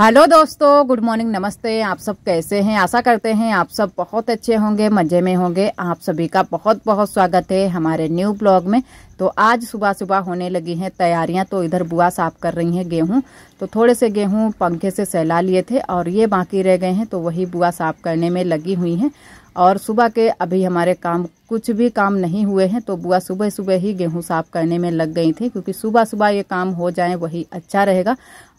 hello दोस्तों good morning नमस्ते आप सब कैसे हैं आशा करते हैं आप सब बहुत अच्छे होंगे मज़े में होंगे आप सभी का बहुत बहुत स्वागत है हमारे न्यू ब्लॉग में तो आज सुबह सुबह होने लगी हैं तैयारियां तो इधर बुआ साफ कर रही हैं गेहूं तो थोड़े से गेहूं पंखे से सहला लिए थे और ये बाकी रह गए हैं तो वही बुआ साफ करने में लगी हुई हैं और सुबह के अभी हमारे काम कुछ भी काम नहीं हुए हैं तो बुआ सुबह सुबह ही गेहूं साफ करने में लग गई थी क्योंकि सुबह सुबह ये काम हो जाए वही अच्छा रहेगा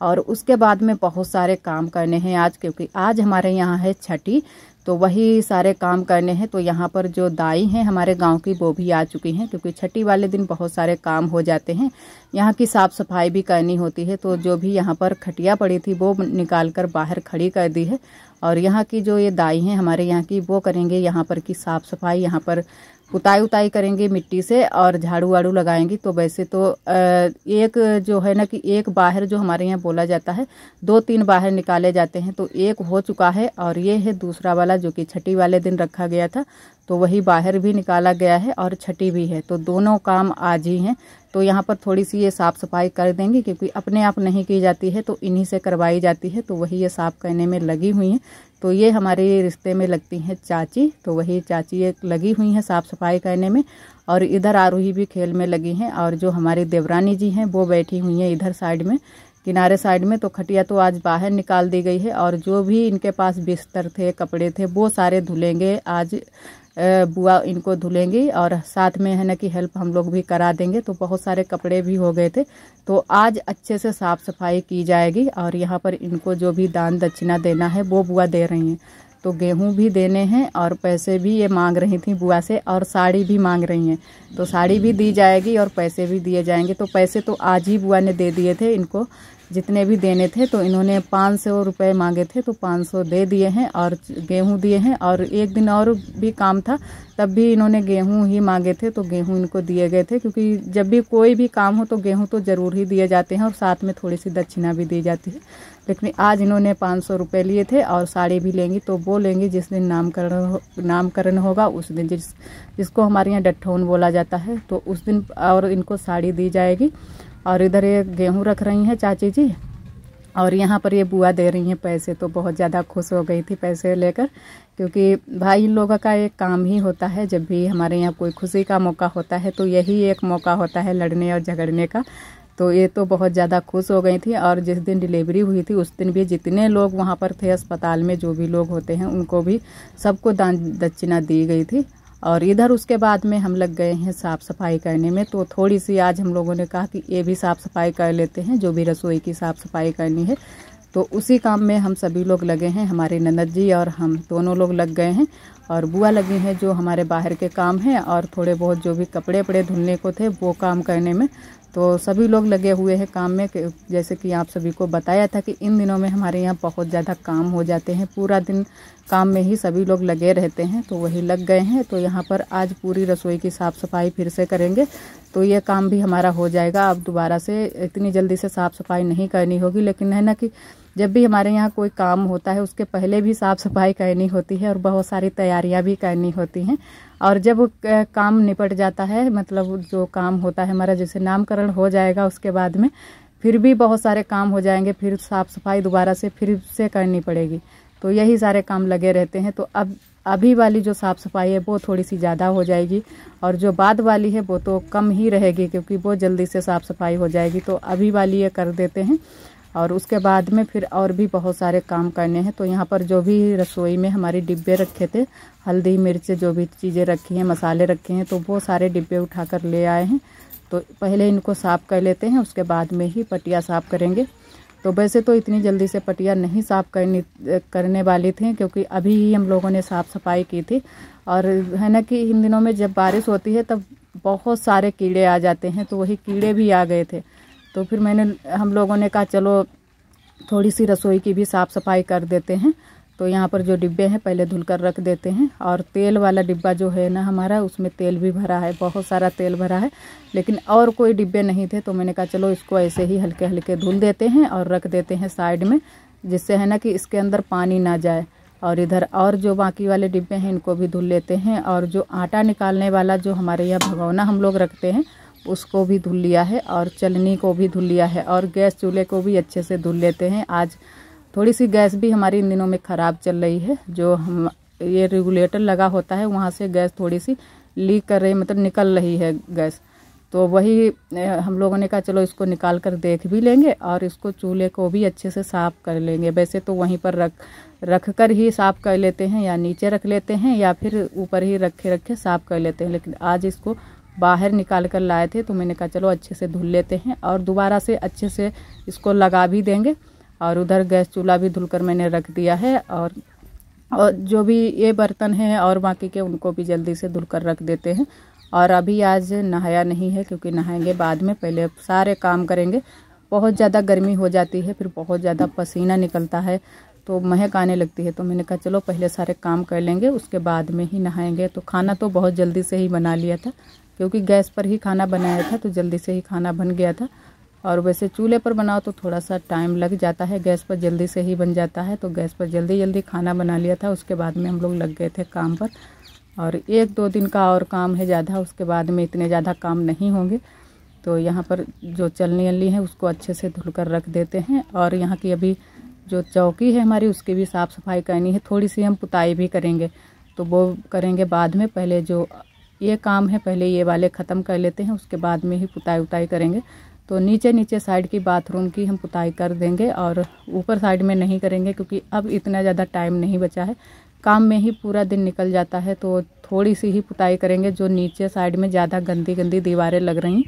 और उसके बाद में बहुत सारे काम करने हैं आज क्योंकि आज हमारे यहाँ है छठी तो वही सारे काम करने हैं तो यहाँ पर जो दाई हैं हमारे गांव की वो भी आ चुकी हैं क्योंकि छठी वाले दिन बहुत सारे काम हो जाते हैं यहाँ की साफ़ सफाई भी करनी होती है तो जो भी यहाँ पर खटिया पड़ी थी वो निकाल कर बाहर खड़ी कर दी है और यहाँ की जो ये दाई हैं हमारे यहाँ की वो करेंगे यहाँ पर की साफ़ सफाई यहाँ पर पुताई उताई करेंगे मिट्टी से और झाड़ू वाड़ू लगाएंगे तो वैसे तो एक जो है ना कि एक बाहर जो हमारे यहाँ बोला जाता है दो तीन बाहर निकाले जाते हैं तो एक हो चुका है और ये है दूसरा वाला जो कि छठी वाले दिन रखा गया था तो वही बाहर भी निकाला गया है और छठी भी है तो दोनों काम आज ही हैं तो यहाँ पर थोड़ी सी ये साफ़ सफाई कर देंगे क्योंकि अपने आप नहीं की जाती है तो इन्हीं से करवाई जाती है तो वही ये साफ़ करने में लगी हुई हैं तो ये हमारे रिश्ते में लगती हैं चाची तो वही चाची एक लगी हुई हैं साफ़ सफाई करने में और इधर आरूही भी खेल में लगी हैं और जो हमारी देवरानी जी हैं वो बैठी हुई हैं इधर साइड में किनारे साइड में तो खटिया तो आज बाहर निकाल दी गई है और जो भी इनके पास बिस्तर थे कपड़े थे वो सारे धुलेंगे आज बुआ इनको धुलेंगी और साथ में है ना कि हेल्प हम लोग भी करा देंगे तो बहुत सारे कपड़े भी हो गए थे तो आज अच्छे से साफ़ सफाई की जाएगी और यहाँ पर इनको जो भी दान दक्षिणा देना है वो बुआ दे रही हैं तो गेहूं भी देने हैं और पैसे भी ये मांग रही थी बुआ से और साड़ी भी मांग रही हैं तो साड़ी भी दी जाएगी और पैसे भी दिए जाएंगे तो पैसे तो आज ही बुआ ने दे दिए थे इनको जितने भी देने थे तो इन्होंने पाँच सौ रुपये मांगे थे तो पाँच सौ दे दिए हैं और गेहूं दिए हैं और एक दिन और भी काम था तब भी इन्होंने गेहूं ही मांगे थे तो गेहूं इनको दिए गए थे क्योंकि जब भी कोई भी काम हो तो गेहूं तो ज़रूर ही दिए जाते हैं और साथ में थोड़ी सी दक्षिणा भी दी जाती है लेकिन आज इन्होंने पाँच सौ रुपये लिए थे और साड़ी भी लेंगी तो वो लेंगी जिस दिन नामकरण हो, नामकरण होगा उस दिन जिस जिसको हमारे यहाँ डट्ठौन बोला जाता है तो उस दिन और इनको साड़ी दी जाएगी और इधर ये गेहूँ रख रही हैं चाची जी और यहाँ पर ये बुआ दे रही हैं पैसे तो बहुत ज़्यादा खुश हो गई थी पैसे लेकर क्योंकि भाई लोगों का एक काम ही होता है जब भी हमारे यहाँ कोई खुशी का मौका होता है तो यही एक मौका होता है लड़ने और झगड़ने का तो ये तो बहुत ज़्यादा खुश हो गई थी और जिस दिन डिलीवरी हुई थी उस दिन भी जितने लोग वहाँ पर थे अस्पताल में जो भी लोग होते हैं उनको भी सबको दान दक्षिणा दी गई थी और इधर उसके बाद में हम लग गए हैं साफ़ सफाई करने में तो थोड़ी सी आज हम लोगों ने कहा कि ये भी साफ़ सफाई कर लेते हैं जो भी रसोई की साफ़ सफाई करनी है तो उसी काम में हम सभी लोग लगे हैं हमारे ननद जी और हम दोनों लोग लग गए हैं और बुआ लगी हैं जो हमारे बाहर के काम हैं और थोड़े बहुत जो भी कपड़े वपड़े धुलने को थे वो काम करने में तो सभी लोग लगे हुए हैं काम में जैसे कि आप सभी को बताया था कि इन दिनों में हमारे यहाँ बहुत ज़्यादा काम हो जाते हैं पूरा दिन काम में ही सभी लोग लगे रहते हैं तो वही लग गए हैं तो यहाँ पर आज पूरी रसोई की साफ़ सफाई फिर से करेंगे तो ये काम भी हमारा हो जाएगा अब दोबारा से इतनी जल्दी से साफ़ सफाई नहीं करनी होगी लेकिन है ना कि जब भी हमारे यहाँ कोई काम होता है उसके पहले भी साफ़ सफाई करनी होती है और बहुत सारी तैयारियाँ भी करनी होती हैं और जब काम निपट जाता है मतलब जो काम होता है हमारा जैसे नामकरण हो जाएगा उसके बाद में फिर भी बहुत सारे काम हो जाएंगे फिर साफ़ सफाई दोबारा से फिर से करनी पड़ेगी तो यही सारे काम लगे रहते हैं तो अब अभी वाली जो साफ़ सफाई है वो थोड़ी सी ज़्यादा हो जाएगी और जो बाद वाली है वो तो कम ही रहेगी क्योंकि वो जल्दी से साफ़ सफाई हो जाएगी तो अभी वाली ये कर देते हैं और उसके बाद में फिर और भी बहुत सारे काम करने हैं तो यहाँ पर जो भी रसोई में हमारे डिब्बे रखे थे हल्दी मिर्च जो भी चीज़ें रखी हैं मसाले रखे हैं तो वो सारे डिब्बे उठा कर ले आए हैं तो पहले इनको साफ़ कर लेते हैं उसके बाद में ही पटिया साफ़ करेंगे तो वैसे तो इतनी जल्दी से पटिया नहीं साफ़ करनी करने वाली थी क्योंकि अभी ही हम लोगों ने साफ़ सफाई की थी और है ना कि इन दिनों में जब बारिश होती है तब बहुत सारे कीड़े आ जाते हैं तो वही कीड़े भी आ गए थे तो फिर मैंने हम लोगों ने कहा चलो थोड़ी सी रसोई की भी साफ़ सफाई कर देते हैं तो यहाँ पर जो डिब्बे हैं पहले धुल कर रख देते हैं और तेल वाला डिब्बा जो है ना हमारा उसमें तेल भी भरा है बहुत सारा तेल भरा है लेकिन और कोई डिब्बे नहीं थे तो मैंने कहा चलो इसको ऐसे ही हल्के हल्के धुल देते हैं और रख देते हैं साइड में जिससे है ना कि इसके अंदर पानी ना जाए और इधर और जो बाकी वाले डिब्बे हैं इनको भी धुल लेते हैं और जो आटा निकालने वाला जो हमारे यहाँ भगवना हम लोग रखते हैं उसको भी धुल लिया है और चलनी को भी धुल लिया है और गैस चूल्हे को भी अच्छे से धुल लेते हैं आज थोड़ी सी गैस भी हमारी इन दिनों में ख़राब चल रही है जो हम ये रेगुलेटर लगा होता है वहाँ से गैस थोड़ी सी लीक कर रही मतलब निकल रही है गैस तो वही हम लोगों ने कहा चलो इसको निकाल कर देख भी लेंगे और इसको चूल्हे को भी अच्छे से साफ़ कर लेंगे वैसे तो वहीं पर रख रख कर ही साफ़ कर लेते हैं या नीचे रख लेते हैं या फिर ऊपर ही रखे रखे साफ़ कर लेते हैं लेकिन आज इसको बाहर निकाल कर लाए थे तो मैंने कहा चलो अच्छे से धुल लेते हैं और दोबारा से अच्छे से इसको लगा भी देंगे और उधर गैस चूल्हा भी धुल कर मैंने रख दिया है और और जो भी ये बर्तन हैं और बाकी के उनको भी जल्दी से धुल कर रख देते हैं और अभी आज नहाया नहीं है क्योंकि नहाएंगे बाद में पहले सारे काम करेंगे बहुत ज़्यादा गर्मी हो जाती है फिर बहुत ज़्यादा पसीना निकलता है तो महक आने लगती है तो मैंने कहा चलो पहले सारे काम कर लेंगे उसके बाद में ही नहाएंगे तो खाना तो बहुत जल्दी से ही बना लिया था क्योंकि गैस पर ही खाना बनाया था तो जल्दी से ही खाना बन गया था और वैसे चूल्हे पर बनाओ तो थोड़ा सा टाइम लग जाता है गैस पर जल्दी से ही बन जाता है तो गैस पर जल्दी जल्दी खाना बना लिया था उसके बाद में हम लोग लग गए थे काम पर और एक दो दिन का और काम है ज़्यादा उसके बाद में इतने ज़्यादा काम नहीं होंगे तो यहाँ पर जो चलने वलनी है उसको अच्छे से धुल कर रख देते हैं और यहाँ की अभी जो चौकी है हमारी उसकी भी साफ़ सफाई करनी है थोड़ी सी हम पुताई भी करेंगे तो वो करेंगे बाद में पहले जो ये काम है पहले ये वाले ख़त्म कर लेते हैं उसके बाद में ही पुताई उताई करेंगे तो नीचे नीचे साइड की बाथरूम की हम पुताई कर देंगे और ऊपर साइड में नहीं करेंगे क्योंकि अब इतना ज़्यादा टाइम नहीं बचा है काम में ही पूरा दिन निकल जाता है तो थोड़ी सी ही पुताई करेंगे जो नीचे साइड में ज़्यादा गंदी गंदी दीवारें लग रही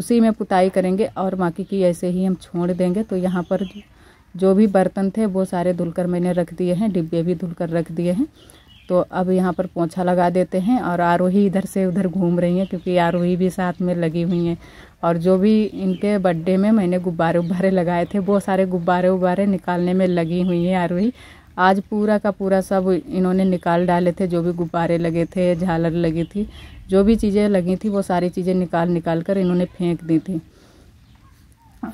उसी में पुताई करेंगे और बाकी की ऐसे ही हम छोड़ देंगे तो यहाँ पर जो भी बर्तन थे वो सारे धुलकर मैंने रख दिए हैं डिब्बे भी धुलकर रख दिए हैं तो अब यहाँ पर पोछा लगा देते हैं और आरोही इधर से उधर घूम रही हैं क्योंकि आरोही भी साथ में लगी हुई हैं और जो भी इनके बर्थडे में मैंने गुब्बारे उब्बारे लगाए थे वो सारे गुब्बारे उब्बारे निकालने में लगी हुई हैं आरोही आज पूरा का पूरा सब इन्होंने निकाल डाले थे जो भी गुब्बारे लगे थे झालर लगी थी जो भी चीज़ें लगी थी वो सारी चीज़ें निकाल निकाल कर इन्होंने फेंक दी थी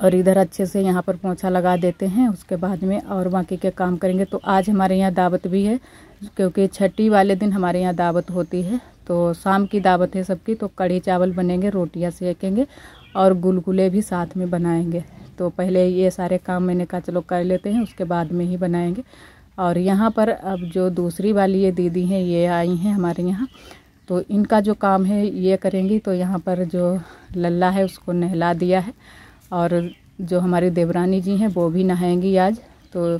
और इधर अच्छे से यहाँ पर पोछा लगा देते हैं उसके बाद में और बाकी के काम करेंगे तो आज हमारे यहाँ दावत भी है क्योंकि छठी वाले दिन हमारे यहाँ दावत होती है तो शाम की दावत है सबकी तो कढ़ी चावल बनेंगे रोटियाँ सेकेंगे और गुलगुले भी साथ में बनाएंगे तो पहले ये सारे काम मैंने कहा चलो कर लेते हैं उसके बाद में ही बनाएंगे और यहाँ पर अब जो दूसरी वाली ये दीदी हैं ये आई हैं हमारे यहाँ तो इनका जो काम है ये करेंगी तो यहाँ पर जो लल्ला है उसको नहला दिया है और जो हमारी देवरानी जी हैं वो भी नहाएंगी आज तो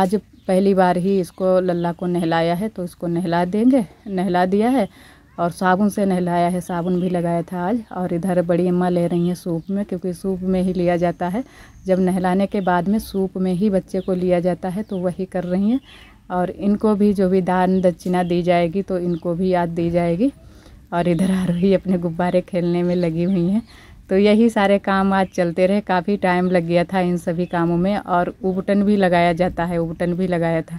आज पहली बार ही इसको लल्ला को नहलाया है तो इसको नहला देंगे नहला दिया है और साबुन से नहलाया है साबुन भी लगाया था आज और इधर बड़ी अम्मा ले रही हैं सूप में क्योंकि सूप में ही लिया जाता है जब नहलाने के बाद में सूप में ही बच्चे को लिया जाता है तो वही कर रही हैं और इनको भी जो भी दान दक्षिणा दी जाएगी तो इनको भी याद दी जाएगी और इधर आरोही अपने गुब्बारे खेलने में लगी हुई हैं तो यही सारे काम आज चलते रहे काफ़ी टाइम लग गया था इन सभी कामों में और उबटन भी लगाया जाता है उबटन भी लगाया था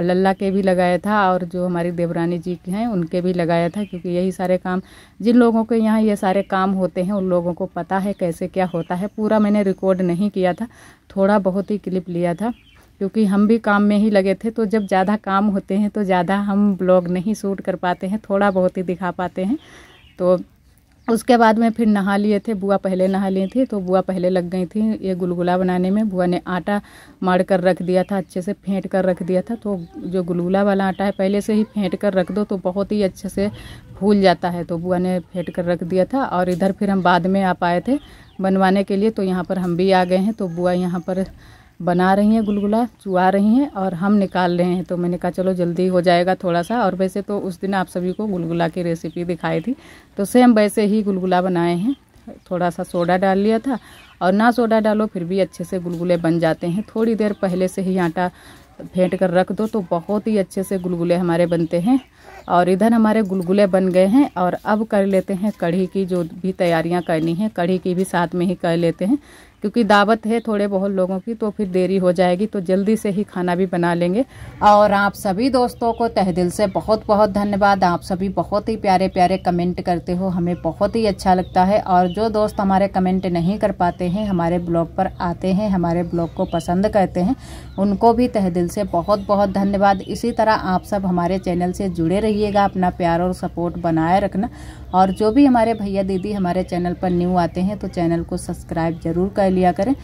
अल्लाह के भी लगाया था और जो हमारी देवरानी जी के हैं उनके भी लगाया था क्योंकि यही सारे काम जिन लोगों के यहाँ ये सारे काम होते हैं उन लोगों को पता है कैसे क्या होता है पूरा मैंने रिकॉर्ड नहीं किया था थोड़ा बहुत ही क्लिप लिया था क्योंकि हम भी काम में ही लगे थे तो जब ज़्यादा काम होते हैं तो ज़्यादा हम ब्लॉग नहीं शूट कर पाते हैं थोड़ा बहुत ही दिखा पाते हैं तो उसके बाद में फिर नहा लिए थे बुआ पहले नहा ली थी तो बुआ पहले लग गई थी ये गुलगुला बनाने में बुआ ने आटा मार कर रख दिया था अच्छे से फेंट कर रख दिया था तो जो गुलगुला वाला आटा है पहले से ही फेंट कर रख दो तो बहुत ही अच्छे से फूल जाता है तो बुआ ने फेंट कर रख दिया था और इधर फिर हम बाद में आ पाए थे बनवाने के लिए तो यहाँ पर हम भी आ गए हैं तो बुआ यहाँ पर बना रही हैं गुलगुला चुआ रही हैं और हम निकाल रहे हैं तो मैंने कहा चलो जल्दी हो जाएगा थोड़ा सा और वैसे तो उस दिन आप सभी को गुलगुला की रेसिपी दिखाई थी तो सेम वैसे ही गुलगुला बनाए हैं थोड़ा सा सोडा डाल लिया था और ना सोडा डालो फिर भी अच्छे से गुलगुले बन जाते हैं थोड़ी देर पहले से ही आटा फेंट कर रख दो तो बहुत ही अच्छे से गुलगुले हमारे बनते हैं और इधर हमारे गुलगुले बन गए हैं और अब कर लेते हैं कढ़ी की जो भी तैयारियां करनी है कढ़ी की भी साथ में ही कर लेते हैं क्योंकि दावत है थोड़े बहुत लोगों की तो फिर देरी हो जाएगी तो जल्दी से ही खाना भी बना लेंगे और आप सभी दोस्तों को तह दिल से बहुत बहुत धन्यवाद आप सभी बहुत ही प्यारे प्यारे कमेंट करते हो हमें बहुत ही अच्छा लगता है और जो दोस्त हमारे कमेंट नहीं कर पाते हैं हमारे ब्लॉग पर आते हैं हमारे ब्लॉग को पसंद करते हैं उनको भी तह दिल से बहुत बहुत धन्यवाद इसी तरह आप सब हमारे चैनल से जुड़े करते रहिएगा अपना प्यार और सपोर्ट बनाए रखना और जो भी हमारे भैया दीदी हमारे चैनल पर न्यू आते हैं तो चैनल को सब्सक्राइब जरूर कर लिया करें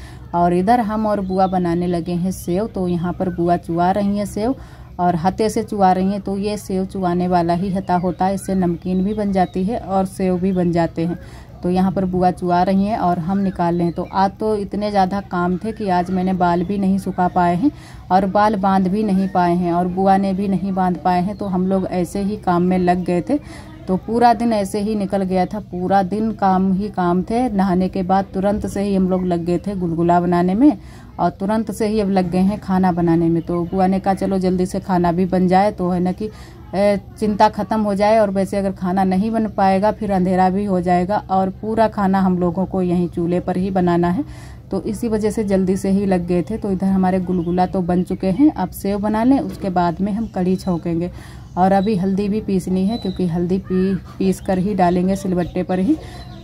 और इधर हम और बुआ बनाने लगे हैं सेव तो यहाँ पर बुआ चुआ रही हैं सेव और हते से चुआ रही हैं तो ये सेव चुआने वाला ही हता होता है इससे नमकीन भी बन जाती है और सेव भी बन जाते हैं तो यहाँ पर बुआ चुआ रही हैं और हम निकाल लें तो आज तो इतने ज़्यादा काम थे कि आज मैंने बाल भी नहीं सुखा पाए हैं और बाल बांध भी नहीं पाए हैं और बुआ ने भी नहीं बांध पाए हैं तो हम लोग ऐसे ही काम में लग गए थे तो पूरा दिन ऐसे ही निकल गया था पूरा दिन काम ही काम थे नहाने के बाद तुरंत से ही हम लोग लग गए थे गुलगुला बनाने में और तुरंत से ही अब लग गए हैं खाना बनाने में तो बुआ ने कहा चलो जल्दी से खाना भी बन जाए तो है ना कि चिंता ख़त्म हो जाए और वैसे अगर खाना नहीं बन पाएगा फिर अंधेरा भी हो जाएगा और पूरा खाना हम लोगों को यहीं चूल्हे पर ही बनाना है तो इसी वजह से जल्दी से ही लग गए थे तो इधर हमारे गुलगुला तो बन चुके हैं अब सेव बना लें उसके बाद में हम कड़ी छोंकेंगे और अभी हल्दी भी पीसनी है क्योंकि हल्दी पी पीस कर ही डालेंगे सिलबट्टे पर ही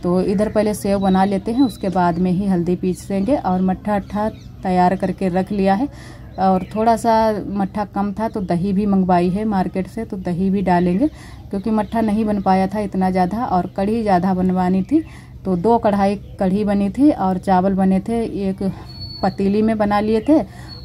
तो इधर पहले सेव बना लेते हैं उसके बाद में ही हल्दी पीसेंगे और मट्ठा अट्ठा तैयार करके रख लिया है और थोड़ा सा मट्ठा कम था तो दही भी मंगवाई है मार्केट से तो दही भी डालेंगे क्योंकि मट्ठा नहीं बन पाया था इतना ज़्यादा और कढ़ी ज़्यादा बनवानी थी तो दो कढ़ाई कढ़ी बनी थी और चावल बने थे एक पतीली में बना लिए थे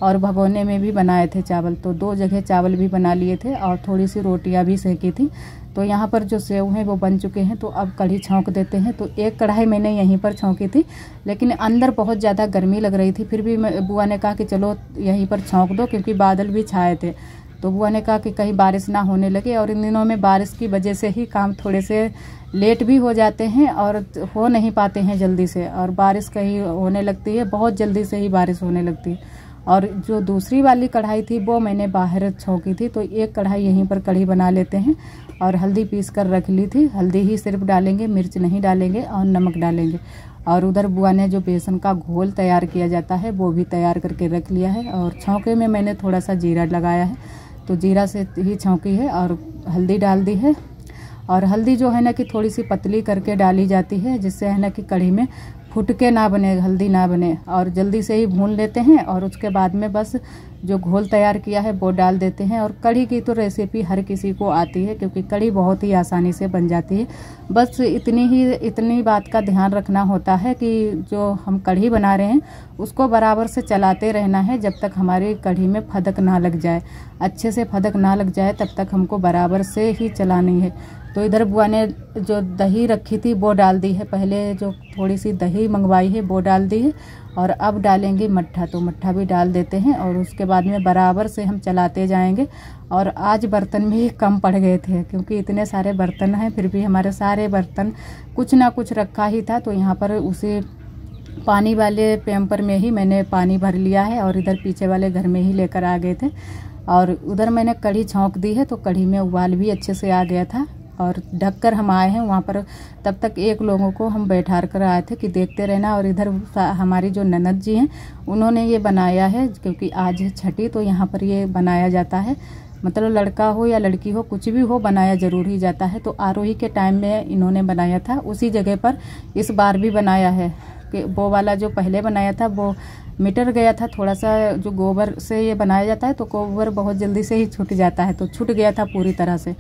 और भगोने में भी बनाए थे चावल तो दो जगह चावल भी बना लिए थे और थोड़ी सी रोटियां भी सेकी थी तो यहाँ पर जो सेव हैं वो बन चुके हैं तो अब कढ़ी छोंक देते हैं तो एक कढ़ाई मैंने यहीं पर छोंकी थी लेकिन अंदर बहुत ज़्यादा गर्मी लग रही थी फिर भी बुआ ने कहा कि चलो यहीं पर छोंक दो क्योंकि बादल भी छाए थे तो बुआ ने कहा कि कहीं बारिश ना होने लगे और इन दिनों में बारिश की वजह से ही काम थोड़े से लेट भी हो जाते हैं और हो नहीं पाते हैं जल्दी से और बारिश कहीं होने लगती है बहुत जल्दी से ही बारिश होने लगती है और जो दूसरी वाली कढ़ाई थी वो मैंने बाहर छोंकी थी तो एक कढ़ाई यहीं पर कढ़ी बना लेते हैं और हल्दी पीस कर रख ली थी हल्दी ही सिर्फ डालेंगे मिर्च नहीं डालेंगे और नमक डालेंगे और उधर बुआ ने जो बेसन का घोल तैयार किया जाता है वो भी तैयार करके रख लिया है और छौके में मैंने थोड़ा सा जीरा लगाया है तो जीरा से ही छौकी है और हल्दी डाल दी है और हल्दी जो है ना कि थोड़ी सी पतली करके डाली जाती है जिससे है ना कि कढ़ी में फुटके ना बने हल्दी ना बने और जल्दी से ही भून लेते हैं और उसके बाद में बस जो घोल तैयार किया है वो डाल देते हैं और कढ़ी की तो रेसिपी हर किसी को आती है क्योंकि कढ़ी बहुत ही आसानी से बन जाती है बस इतनी ही इतनी बात का ध्यान रखना होता है कि जो हम कढ़ी बना रहे हैं उसको बराबर से चलाते रहना है जब तक हमारी कढ़ी में फदक ना लग जाए अच्छे से फदक ना लग जाए तब तक हमको बराबर से ही चलानी है तो इधर बुआ ने जो दही रखी थी वो डाल दी है पहले जो थोड़ी सी दही मंगवाई है वो डाल दी है और अब डालेंगे मट्ठा तो मट्ठा भी डाल देते हैं और उसके बाद में बराबर से हम चलाते जाएंगे और आज बर्तन भी कम पड़ गए थे क्योंकि इतने सारे बर्तन हैं फिर भी हमारे सारे बर्तन कुछ ना कुछ रखा ही था तो यहाँ पर उसी पानी वाले पेम्पर में ही मैंने पानी भर लिया है और इधर पीछे वाले घर में ही लेकर आ गए थे और उधर मैंने कढ़ी छोंक दी है तो कढ़ी में उबाल भी अच्छे से आ गया था और ढक कर हम आए हैं वहाँ पर तब तक एक लोगों को हम बैठा कर आए थे कि देखते रहना और इधर हमारी जो ननद जी हैं उन्होंने ये बनाया है क्योंकि आज है छठी तो यहाँ पर ये बनाया जाता है मतलब लड़का हो या लड़की हो कुछ भी हो बनाया जरूर ही जाता है तो आरोही के टाइम में इन्होंने बनाया था उसी जगह पर इस बार भी बनाया है कि वो वाला जो पहले बनाया था वो मिटर गया था थोड़ा सा जो गोबर से ये बनाया जाता है तो गोबर बहुत जल्दी से ही छूट जाता है तो छूट गया था पूरी तरह से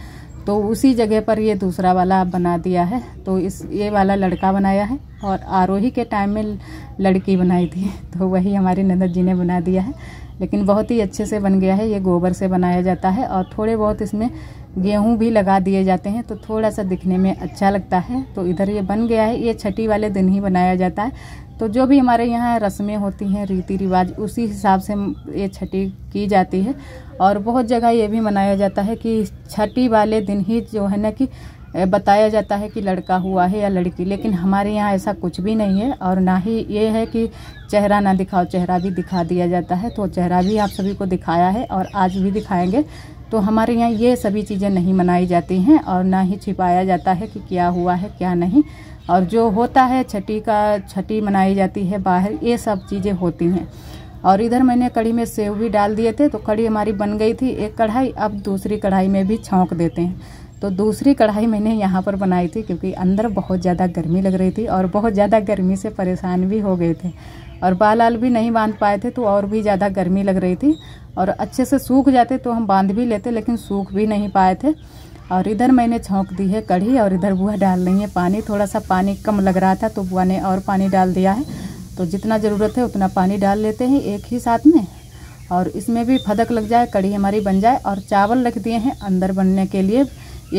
तो उसी जगह पर ये दूसरा वाला बना दिया है तो इस ये वाला लड़का बनाया है और आरोही के टाइम में लड़की बनाई थी तो वही हमारी नंदद जी ने बना दिया है लेकिन बहुत ही अच्छे से बन गया है ये गोबर से बनाया जाता है और थोड़े बहुत इसमें गेहूं भी लगा दिए जाते हैं तो थोड़ा सा दिखने में अच्छा लगता है तो इधर ये बन गया है ये छठी वाले दिन ही बनाया जाता है तो जो भी हमारे यहाँ रस्में होती हैं रीति रिवाज उसी हिसाब से ये छठी की जाती है और बहुत जगह ये भी मनाया जाता है कि छठी वाले दिन ही जो है ना कि बताया जाता है कि लड़का हुआ है या लड़की लेकिन हमारे यहाँ ऐसा कुछ भी नहीं है और ना ही ये है कि चेहरा ना दिखाओ चेहरा भी दिखा दिया जाता है तो चेहरा भी आप सभी को दिखाया है और आज भी दिखाएंगे तो हमारे यहाँ ये सभी चीज़ें नहीं मनाई जाती हैं और ना ही छिपाया जाता है कि क्या हुआ है क्या नहीं और जो होता है छठी का छठी मनाई जाती है बाहर ये सब चीज़ें होती हैं और इधर मैंने कढ़ी में सेव भी डाल दिए थे तो कढ़ी हमारी बन गई थी एक कढ़ाई अब दूसरी कढ़ाई में भी छोंक देते हैं तो दूसरी कढ़ाई मैंने यहाँ पर बनाई थी क्योंकि अंदर बहुत ज़्यादा गर्मी लग रही थी और बहुत ज़्यादा गर्मी से परेशान भी हो गए थे और बाल आल भी नहीं बांध पाए थे तो और भी ज़्यादा गर्मी लग रही थी और अच्छे से सूख जाते तो हम बांध भी लेते लेकिन सूख भी नहीं पाए थे और इधर मैंने छोंक दी है कढ़ी और इधर बुआ डाल रही है पानी थोड़ा सा पानी कम लग रहा था तो बुआ ने और पानी डाल दिया है तो जितना ज़रूरत है उतना पानी डाल लेते हैं एक ही साथ में और इसमें भी फदक लग जाए कढ़ी हमारी बन जाए और चावल रख दिए हैं अंदर बनने के लिए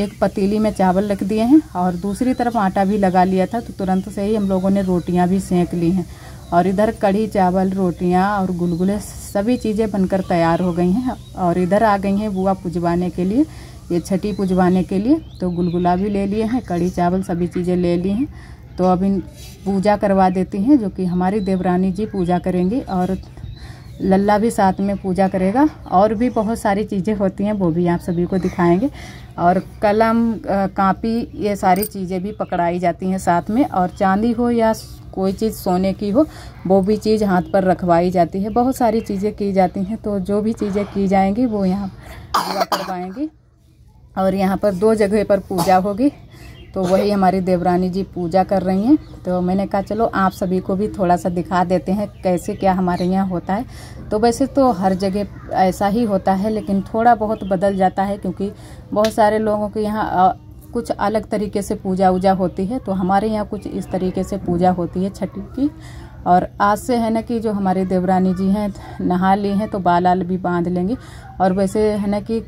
एक पतीली में चावल रख दिए हैं और दूसरी तरफ आटा भी लगा लिया था तो तुरंत से ही हम लोगों ने रोटियां भी सेंक ली हैं और इधर कढ़ी चावल रोटियां और गुलगुले सभी चीज़ें बनकर तैयार हो गई हैं और इधर आ गई हैं बुआ पुजवाने के लिए ये छठी पूजवाने के लिए तो गुलगुला भी ले लिए हैं कड़ी चावल सभी चीज़ें ले ली हैं तो अब इन पूजा करवा देती हैं जो कि हमारी देवरानी जी पूजा करेंगी और लल्ला भी साथ में पूजा करेगा और भी बहुत सारी चीज़ें होती हैं वो भी आप सभी को दिखाएंगे और कलम कापी ये सारी चीज़ें भी पकड़ाई जाती हैं साथ में और चांदी हो या कोई चीज़ सोने की हो वो भी चीज़ हाथ पर रखवाई जाती है बहुत सारी चीज़ें की जाती हैं तो जो भी चीज़ें की जाएंगी वो यहाँ पूजा करवाएंगी और यहाँ पर दो जगह पर पूजा होगी तो वही हमारी देवरानी जी पूजा कर रही हैं तो मैंने कहा चलो आप सभी को भी थोड़ा सा दिखा देते हैं कैसे क्या हमारे यहाँ होता है तो वैसे तो हर जगह ऐसा ही होता है लेकिन थोड़ा बहुत बदल जाता है क्योंकि बहुत सारे लोगों के यहाँ कुछ अलग तरीके से पूजा उजा होती है तो हमारे यहाँ कुछ इस तरीके से पूजा होती है छठी की और आज से है ना कि जो हमारे देवरानी जी हैं नहा ली हैं तो बाल आल भी बांध लेंगी और वैसे है ना कि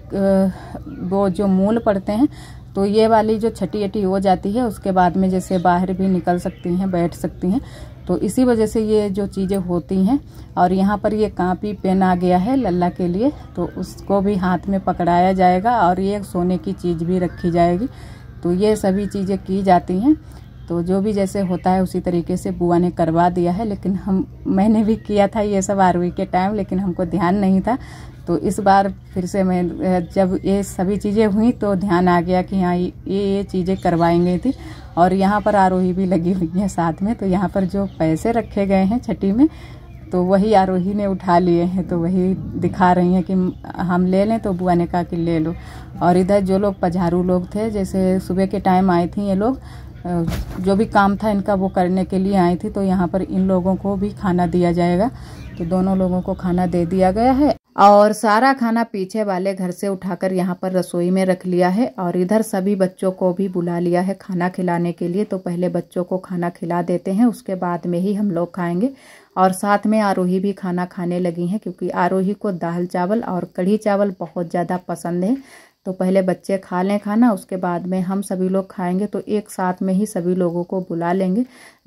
वो जो मूल पड़ते हैं तो ये वाली जो छटी अटी हो जाती है उसके बाद में जैसे बाहर भी निकल सकती हैं बैठ सकती हैं तो इसी वजह से ये जो चीज़ें होती हैं और यहाँ पर ये कापी पेन आ गया है लल्ला के लिए तो उसको भी हाथ में पकड़ाया जाएगा और ये सोने की चीज़ भी रखी जाएगी तो ये सभी चीज़ें की जाती हैं तो जो भी जैसे होता है उसी तरीके से बुआ ने करवा दिया है लेकिन हम मैंने भी किया था ये सब आरवी के टाइम लेकिन हमको ध्यान नहीं था तो इस बार फिर से मैं जब ये सभी चीज़ें हुई तो ध्यान आ गया कि हाँ ये ये चीज़ें करवाएंगे थी और यहाँ पर आरोही भी लगी हुई है साथ में तो यहाँ पर जो पैसे रखे गए हैं छठी में तो वही आरोही ने उठा लिए हैं तो वही दिखा रही हैं कि हम ले लें तो बुआ ने कहा कि ले लो और इधर जो लोग पझारू लोग थे जैसे सुबह के टाइम आए थे ये लोग जो भी काम था इनका वो करने के लिए आई थी तो यहाँ पर इन लोगों को भी खाना दिया जाएगा तो दोनों लोगों को खाना दे दिया गया है और सारा खाना पीछे वाले घर से उठाकर यहाँ पर रसोई में रख लिया है और इधर सभी बच्चों को भी बुला लिया है खाना खिलाने के लिए तो पहले बच्चों को खाना खिला देते हैं उसके बाद में ही हम लोग खाएंगे और साथ में आरोही भी खाना खाने लगी हैं क्योंकि आरोही को दाल चावल और कढ़ी चावल बहुत ज़्यादा पसंद है तो पहले बच्चे खा लें खाना उसके बाद में हम सभी लोग खाएंगे तो एक साथ में ही सभी लोगों को बुला लेंगे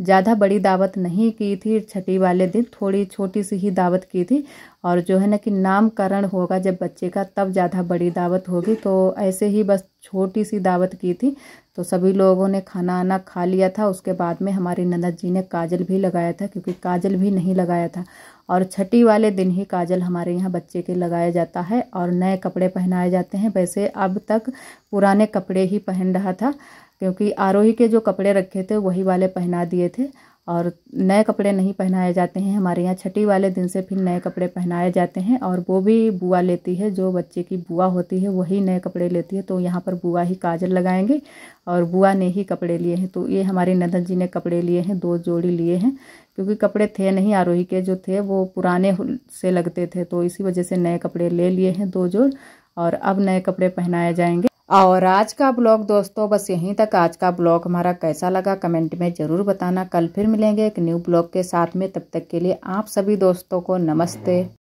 ज़्यादा बड़ी दावत नहीं की थी छठी वाले दिन थोड़ी छोटी सी ही दावत की थी और जो है ना कि नामकरण होगा जब बच्चे का तब ज़्यादा बड़ी दावत होगी तो ऐसे ही बस छोटी सी दावत की थी तो सभी लोगों ने खाना आना खा लिया था उसके बाद में हमारी ननद जी ने काजल भी लगाया था क्योंकि काजल भी नहीं लगाया था और छठी वाले दिन ही काजल हमारे यहाँ बच्चे के लगाया जाता है और नए कपड़े पहनाए जाते हैं वैसे अब तक पुराने कपड़े ही पहन रहा था क्योंकि आरोही के जो कपड़े रखे थे वही वाले पहना दिए थे और नए कपड़े नहीं पहनाए जाते हैं हमारे यहाँ छठी वाले दिन से फिर नए कपड़े पहनाए जाते हैं और वो भी बुआ लेती है जो बच्चे की बुआ होती है वही नए कपड़े लेती है तो यहाँ पर बुआ ही काजल लगाएंगे और बुआ ने ही कपड़े लिए हैं तो ये हमारे नंदन जी ने कपड़े लिए हैं दो जोड़ी लिए हैं क्योंकि कपड़े थे नहीं आरोही के जो थे वो पुराने से लगते थे तो इसी वजह से नए कपड़े ले लिए हैं दो जोड़ और अब नए कपड़े पहनाए जाएंगे और आज का ब्लॉग दोस्तों बस यहीं तक आज का ब्लॉग हमारा कैसा लगा कमेंट में ज़रूर बताना कल फिर मिलेंगे एक न्यू ब्लॉग के साथ में तब तक के लिए आप सभी दोस्तों को नमस्ते